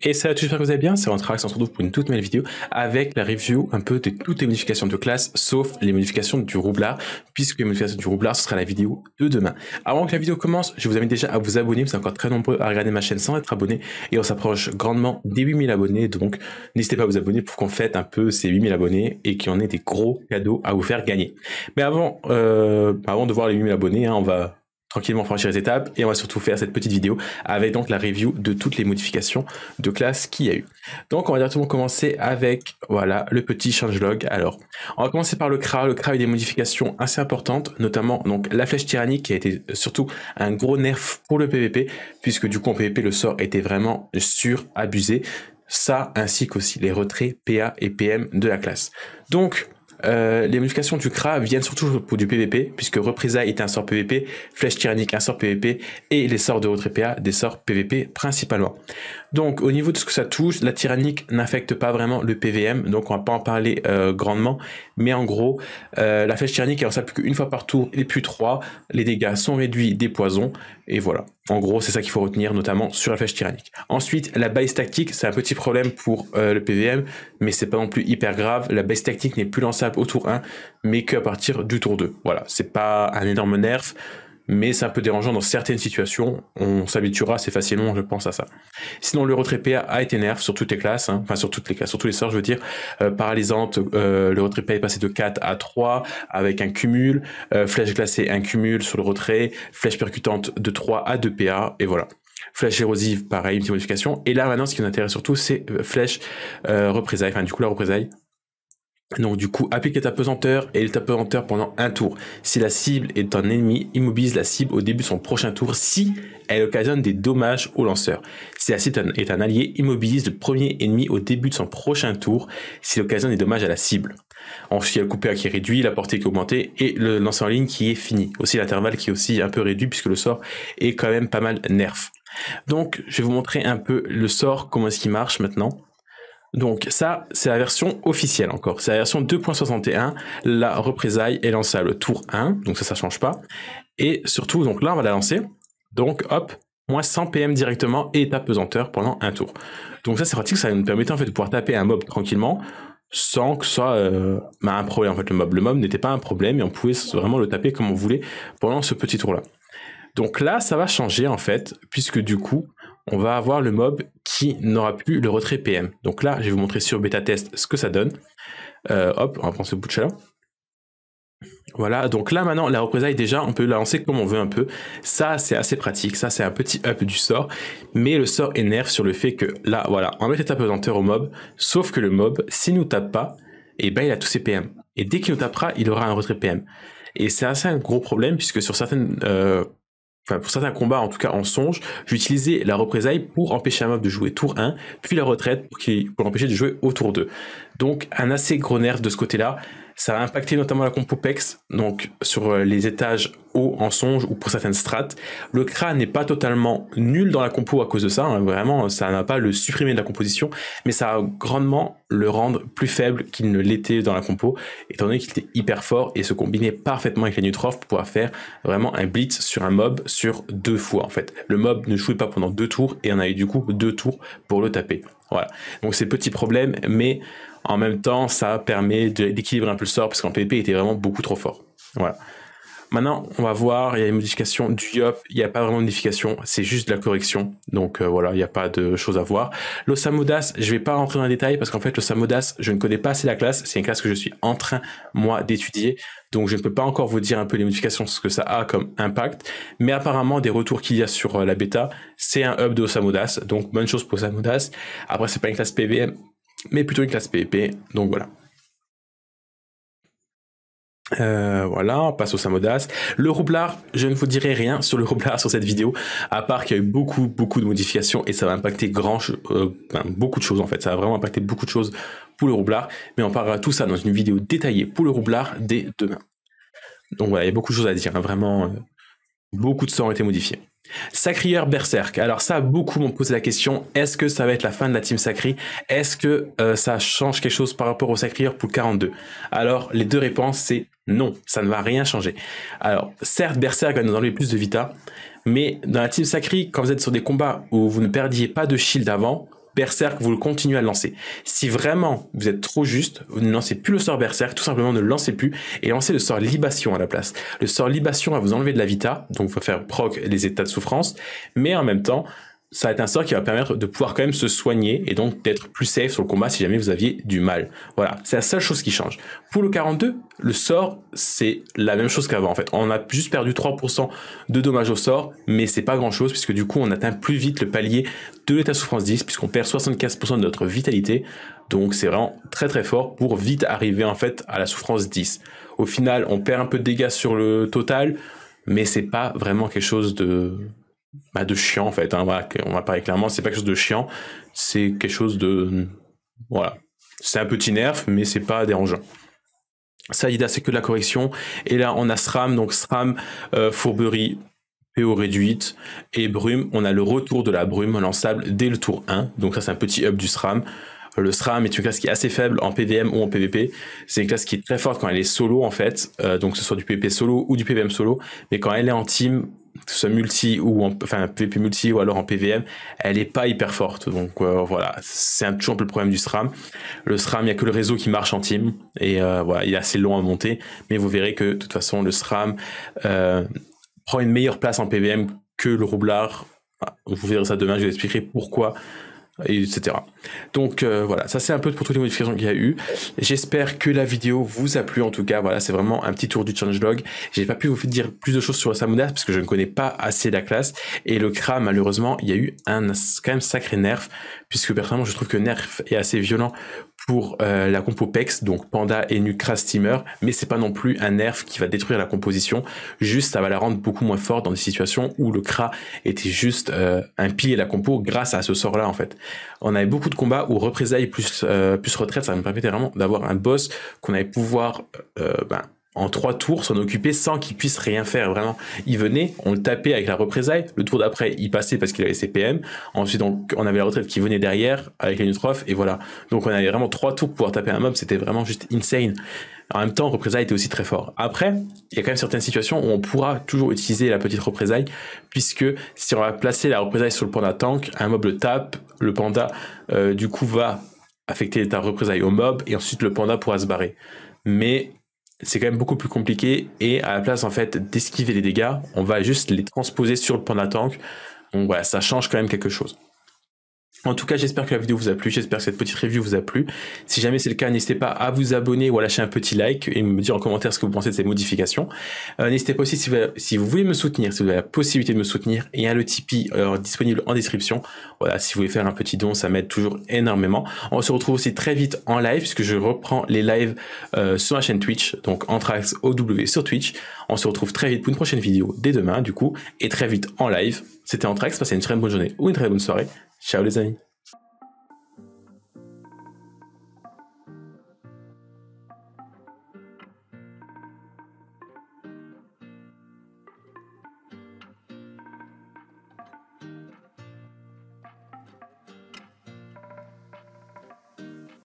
Et ça, j'espère que vous allez bien, c'est Trax, on se retrouve pour une toute nouvelle vidéo avec la review un peu de toutes les modifications de classe, sauf les modifications du roublard, puisque les modifications du roublard, ce sera la vidéo de demain. Avant que la vidéo commence, je vous invite déjà à vous abonner, vous êtes encore très nombreux à regarder ma chaîne sans être abonné, et on s'approche grandement des 8000 abonnés, donc n'hésitez pas à vous abonner pour qu'on fête un peu ces 8000 abonnés et qu'il y en ait des gros cadeaux à vous faire gagner. Mais avant, euh, avant de voir les 8000 abonnés, hein, on va tranquillement franchir les étapes et on va surtout faire cette petite vidéo avec donc la review de toutes les modifications de classe qu'il y a eu. Donc on va directement commencer avec voilà le petit changelog. Alors on va commencer par le CRA. Le CRA a eu des modifications assez importantes, notamment donc la flèche tyrannique qui a été euh, surtout un gros nerf pour le PVP puisque du coup en PVP le sort était vraiment sur abusé. Ça ainsi qu'aussi les retraits PA et PM de la classe. Donc euh, les modifications du KRA viennent surtout pour du PVP, puisque reprisa est un sort PVP, Flèche Tyrannique un sort PVP, et les sorts de haute EPA des sorts PVP principalement. Donc au niveau de ce que ça touche, la Tyrannique n'affecte pas vraiment le PVM, donc on va pas en parler euh, grandement, mais en gros, euh, la Flèche Tyrannique est plus qu'une fois par tour et plus trois les dégâts sont réduits des poisons, et voilà. En gros, c'est ça qu'il faut retenir, notamment sur la Flèche Tyrannique. Ensuite, la base tactique, c'est un petit problème pour le PVM, mais c'est pas non plus hyper grave, la base tactique n'est plus lancée au tour 1, mais qu'à partir du tour 2. Voilà, c'est pas un énorme nerf, mais c'est un peu dérangeant dans certaines situations. On s'habituera assez facilement, je pense, à ça. Sinon, le retrait PA a été nerf sur toutes les classes, hein. enfin sur toutes les classes, sur tous les sorts, je veux dire. Euh, paralysante, euh, le retrait PA est passé de 4 à 3 avec un cumul. Euh, flèche glacée, un cumul sur le retrait. Flèche percutante de 3 à 2 PA, et voilà. Flèche érosive, pareil, une petite modification. Et là, maintenant, ce qui nous intéresse surtout, c'est flèche représailles, enfin du coup la représailles donc du coup, applique ta pesanteur et ta pesanteur pendant un tour. Si la cible est un ennemi, immobilise la cible au début de son prochain tour si elle occasionne des dommages au lanceur. Si la cible est un allié, immobilise le premier ennemi au début de son prochain tour s'il occasionne des dommages à la cible. Ensuite, il y a le coupé qui est réduit, la portée qui est augmentée et le lanceur en ligne qui est fini. Aussi l'intervalle qui est aussi un peu réduit puisque le sort est quand même pas mal nerf. Donc, je vais vous montrer un peu le sort, comment est-ce qu'il marche maintenant. Donc ça, c'est la version officielle encore. C'est la version 2.61. La représaille est lancée tour 1, donc ça, ça ne change pas. Et surtout, donc là, on va la lancer. Donc hop, moins 100 PM directement et étape pesanteur pendant un tour. Donc ça, c'est pratique, ça va nous permettre en fait de pouvoir taper un mob tranquillement sans que ça euh, bah, un problème en fait le mob. Le mob n'était pas un problème et on pouvait vraiment le taper comme on voulait pendant ce petit tour là. Donc là, ça va changer en fait, puisque du coup, on va avoir le mob qui n'aura plus le retrait PM. Donc là, je vais vous montrer sur bêta test ce que ça donne. Euh, hop, on va prendre ce bout de chaleur. Voilà, donc là maintenant, la représaille, déjà, on peut la lancer comme on veut un peu. Ça, c'est assez pratique, ça, c'est un petit up du sort. Mais le sort énerve sur le fait que là, voilà, on met cette apesanteur au mob, sauf que le mob, s'il nous tape pas, et eh ben il a tous ses PM. Et dès qu'il nous tapera, il aura un retrait PM. Et c'est assez un gros problème, puisque sur certaines euh, enfin pour certains combats en tout cas en songe, j'utilisais la représaille pour empêcher un mob de jouer tour 1, puis la retraite pour, pour l'empêcher de jouer au tour 2. Donc un assez gros nerf de ce côté-là. Ça a impacté notamment la compo PEX, donc sur euh, les étages hauts en songe ou pour certaines strates. Le crâne n'est pas totalement nul dans la compo à cause de ça, hein. vraiment, ça n'a pas le supprimé de la composition, mais ça a grandement le rendre plus faible qu'il ne l'était dans la compo, étant donné qu'il était hyper fort et se combinait parfaitement avec les nutroph pour pouvoir faire vraiment un blitz sur un mob sur deux fois en fait. Le mob ne jouait pas pendant deux tours et on a eu du coup deux tours pour le taper. Voilà. Donc c'est petit problème, mais en même temps, ça permet d'équilibrer un peu le sort parce qu'en PvP, il était vraiment beaucoup trop fort. Voilà. Maintenant, on va voir, il y a une modification du YOP, il n'y a pas vraiment de modification, c'est juste de la correction. Donc euh, voilà, il n'y a pas de choses à voir. Le je ne vais pas rentrer dans les détails parce qu'en fait, le Samodas, je ne connais pas assez la classe. C'est une classe que je suis en train, moi, d'étudier. Donc je ne peux pas encore vous dire un peu les modifications, ce que ça a comme impact. Mais apparemment, des retours qu'il y a sur euh, la bêta, c'est un hub de Samodas. Donc bonne chose pour Samodas. Après, c'est pas une classe PVM mais plutôt une classe PEP, donc voilà. Euh, voilà, on passe au Samodas. Le roublard, je ne vous dirai rien sur le roublard sur cette vidéo, à part qu'il y a eu beaucoup, beaucoup de modifications et ça va impacter grand, euh, beaucoup de choses en fait. Ça va vraiment impacté beaucoup de choses pour le roublard, mais on parlera tout ça dans une vidéo détaillée pour le roublard dès demain. Donc voilà, il y a beaucoup de choses à dire, hein. vraiment, euh, beaucoup de choses ont été modifiés Sacrieur Berserk. Alors ça, beaucoup m'ont posé la question, est-ce que ça va être la fin de la team Sacri Est-ce que euh, ça change quelque chose par rapport au Sacrieur pour le 42 Alors les deux réponses, c'est non, ça ne va rien changer. Alors certes, Berserk va nous enlever plus de Vita, mais dans la team Sacri, quand vous êtes sur des combats où vous ne perdiez pas de shield avant, Berserk, vous le continuez à lancer. Si vraiment vous êtes trop juste, vous ne lancez plus le sort Berserk, tout simplement ne le lancez plus et lancez le sort Libation à la place. Le sort Libation va vous enlever de la vita, donc vous faire proc les états de souffrance, mais en même temps, ça va être un sort qui va permettre de pouvoir quand même se soigner et donc d'être plus safe sur le combat si jamais vous aviez du mal. Voilà, c'est la seule chose qui change. Pour le 42, le sort, c'est la même chose qu'avant en fait. On a juste perdu 3% de dommages au sort, mais c'est pas grand chose puisque du coup on atteint plus vite le palier de l'état souffrance 10 puisqu'on perd 75% de notre vitalité. Donc c'est vraiment très très fort pour vite arriver en fait à la souffrance 10. Au final, on perd un peu de dégâts sur le total, mais c'est pas vraiment quelque chose de bah, de chiant en fait. Hein, on va parler clairement, c'est pas quelque chose de chiant, c'est quelque chose de voilà, c'est un petit nerf, mais c'est pas dérangeant. Ça, c'est que de la correction. Et là, on a SRAM, donc SRAM, euh, Fourberie, PO réduite et brume. On a le retour de la brume lançable dès le tour 1. Donc ça, c'est un petit up du SRAM. Le SRAM est une classe qui est assez faible en PVM ou en PVP. C'est une classe qui est très forte quand elle est solo, en fait. Euh, donc, que ce soit du PVP solo ou du PVM solo. Mais quand elle est en team, ce multi ou en, enfin PvP multi ou alors en PVM, elle n'est pas hyper forte. Donc euh, voilà, c'est toujours un peu le problème du SRAM. Le SRAM, il n'y a que le réseau qui marche en team et euh, voilà, il est assez long à monter. Mais vous verrez que de toute façon, le SRAM euh, prend une meilleure place en PVM que le roublard. Vous verrez ça demain, je vous expliquer pourquoi etc. Donc euh, voilà, ça c'est un peu pour toutes les modifications qu'il y a eu. J'espère que la vidéo vous a plu en tout cas. Voilà, c'est vraiment un petit tour du challenge changelog. J'ai pas pu vous dire plus de choses sur Samudas parce que je ne connais pas assez la classe et le Kra malheureusement, il y a eu un quand même sacré nerf puisque personnellement je trouve que nerf est assez violent pour euh, la compo PEX, donc Panda et Nucra Steamer, mais c'est pas non plus un nerf qui va détruire la composition, juste ça va la rendre beaucoup moins forte dans des situations où le Kra était juste euh, un pilier de la compo grâce à ce sort-là en fait. On avait beaucoup de combats où représailles plus, euh, plus retraite, ça me permettait vraiment d'avoir un boss qu'on allait pouvoir ben, en trois tours s'en occuper sans qu'il puisse rien faire vraiment. Il venait, on le tapait avec la représaille, le tour d'après il passait parce qu'il avait ses PM, ensuite donc, on avait la retraite qui venait derrière avec les neutrophes et voilà. Donc on avait vraiment trois tours pour pouvoir taper un mob, c'était vraiment juste insane. En même temps, représailles était aussi très fort. Après, il y a quand même certaines situations où on pourra toujours utiliser la petite représaille, puisque si on va placer la représaille sur le panda tank, un mob le tape, le panda euh, du coup va affecter ta représaille au mob, et ensuite le panda pourra se barrer. Mais c'est quand même beaucoup plus compliqué et à la place en fait d'esquiver les dégâts, on va juste les transposer sur le la tank. Donc voilà, ça change quand même quelque chose. En tout cas, j'espère que la vidéo vous a plu, j'espère que cette petite review vous a plu. Si jamais c'est le cas, n'hésitez pas à vous abonner ou à lâcher un petit like et me dire en commentaire ce que vous pensez de ces modifications. Euh, n'hésitez pas aussi si vous, voulez me soutenir, si vous avez la possibilité de me soutenir, il y a le Tipeee euh, disponible en description. Voilà, si vous voulez faire un petit don, ça m'aide toujours énormément. On se retrouve aussi très vite en live puisque je reprends les lives euh, sur ma chaîne Twitch, donc Anthrax OW sur Twitch. On se retrouve très vite pour une prochaine vidéo dès demain du coup et très vite en live. C'était Anthrax, passez une très bonne journée ou une très bonne soirée. 小李子。